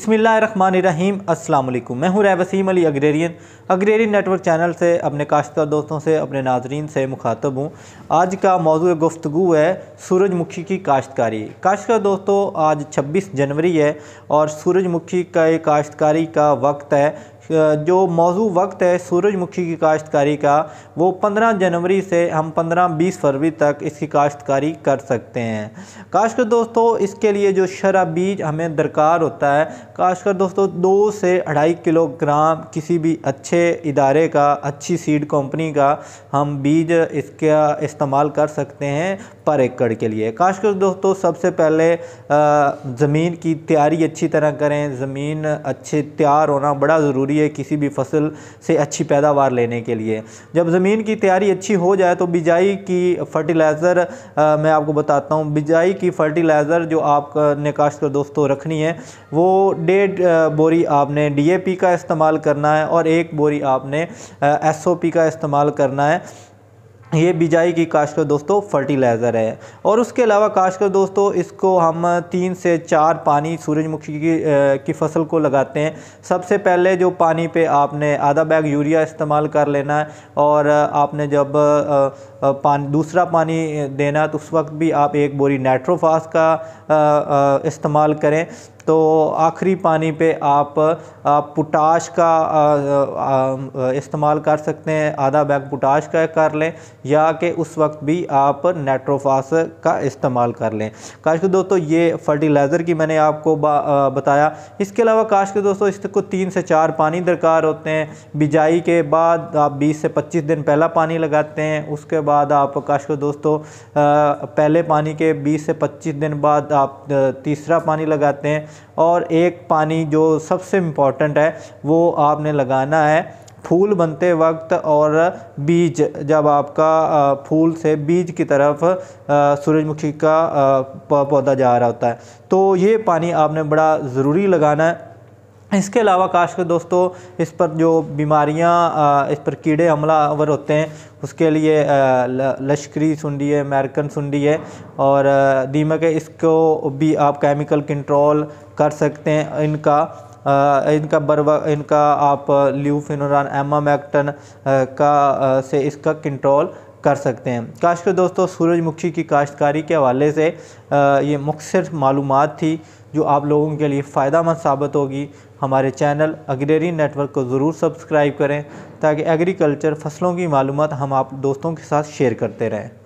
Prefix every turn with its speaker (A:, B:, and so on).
A: बसमीम अल्लाम मैं हूं Wasim Ali agrarian agrarian network channel से अपने काश्तकार दोस्तों से अपने नाजरीन से मुखातब हूं आज का मौजू गुफ्तु है सूरजमुखी की काश्तकारी काश्तकार दोस्तों आज 26 जनवरी है और सूरजमुखी का काश्तकारी का वक्त है जो मौजू वक्त है सूरजमुखी की काश्तकारी का वो 15 जनवरी से हम 15-20 फरवरी तक इसकी काश्तकारी कर सकते हैं काश्कर दोस्तों इसके लिए जो शरा बीज हमें दरकार होता है कर दोस्तों दो से अढ़ाई किलोग्राम किसी भी अच्छे इदारे का अच्छी सीड कंपनी का हम बीज इसका इस्तेमाल कर सकते हैं पर एकड़ के लिए काशकर दोस्तों सबसे पहले ज़मीन की तैयारी अच्छी तरह करें ज़मीन अच्छे तैयार होना बड़ा ज़रूरी लिए किसी भी फसल से अच्छी पैदावार लेने के लिए जब ज़मीन की तैयारी अच्छी हो जाए तो बिजाई की फर्टिलाइज़र मैं आपको बताता हूँ बिजाई की फर्टिलाइज़र जो आपने कर तो दोस्तों रखनी है वो डेढ़ बोरी आपने डी का इस्तेमाल करना है और एक बोरी आपने एस का इस्तेमाल करना है ये बिजाई की कर दोस्तों फर्टिलाइज़र है और उसके अलावा कर दोस्तों इसको हम तीन से चार पानी सूरजमुखी की की फसल को लगाते हैं सबसे पहले जो पानी पे आपने आधा बैग यूरिया इस्तेमाल कर लेना है और आपने जब आ, पानी दूसरा पानी देना तो उस वक्त भी आप एक बोरी नाइट्रोफास का इस्तेमाल करें तो आखिरी पानी पे आप, आप पोटाश का इस्तेमाल कर सकते हैं आधा बैग पोटाश का कर लें या कि उस वक्त भी आप नेट्रोफास का इस्तेमाल कर लें काश के दोस्तों ये फर्टिलाइज़र की मैंने आपको बताया इसके अलावा काश के दोस्तों इसको तीन से चार पानी दरकार होते हैं बिजाई के बाद आप बीस से पच्चीस दिन पहला पानी लगाते हैं उसके बाद आप काश को दोस्तों पहले पानी के 20 से 25 दिन बाद आप तीसरा पानी लगाते हैं और एक पानी जो सबसे इम्पॉर्टेंट है वो आपने लगाना है फूल बनते वक्त और बीज जब आपका फूल से बीज की तरफ सूरजमुखी का पौधा जा रहा होता है तो ये पानी आपने बड़ा ज़रूरी लगाना है इसके अलावा काश के दोस्तों इस पर जो बीमारियां इस पर कीड़े हमलावर होते हैं उसके लिए लश्करी सुंडी है अमेरिकन सुंडी है और दीमक है इसको भी आप केमिकल कंट्रोल कर सकते हैं इनका इनका बरवा इनका आप ल्यूफिनोरान एमामेक्टन का से इसका कंट्रोल कर सकते हैं काश दोस्तों सूरजमुखी की काश्तकारी के हवाले से ये मुख्तर मालूम थी जो आप लोगों के लिए फ़ायदा मंद साबित होगी हमारे चैनल अग्रेरी नेटवर्क को ज़रूर सब्सक्राइब करें ताकि एग्रीकल्चर फसलों की मालूम हम आप दोस्तों के साथ शेयर करते रहें